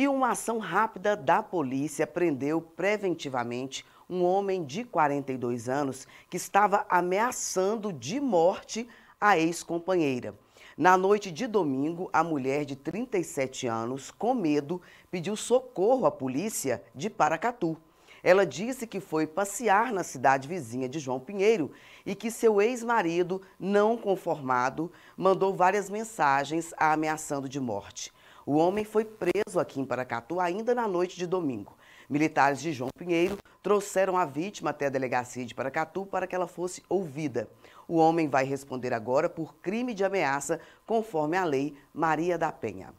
E uma ação rápida da polícia prendeu preventivamente um homem de 42 anos que estava ameaçando de morte a ex-companheira. Na noite de domingo, a mulher de 37 anos, com medo, pediu socorro à polícia de Paracatu. Ela disse que foi passear na cidade vizinha de João Pinheiro e que seu ex-marido, não conformado, mandou várias mensagens a ameaçando de morte. O homem foi preso aqui em Paracatu ainda na noite de domingo. Militares de João Pinheiro trouxeram a vítima até a delegacia de Paracatu para que ela fosse ouvida. O homem vai responder agora por crime de ameaça, conforme a lei Maria da Penha.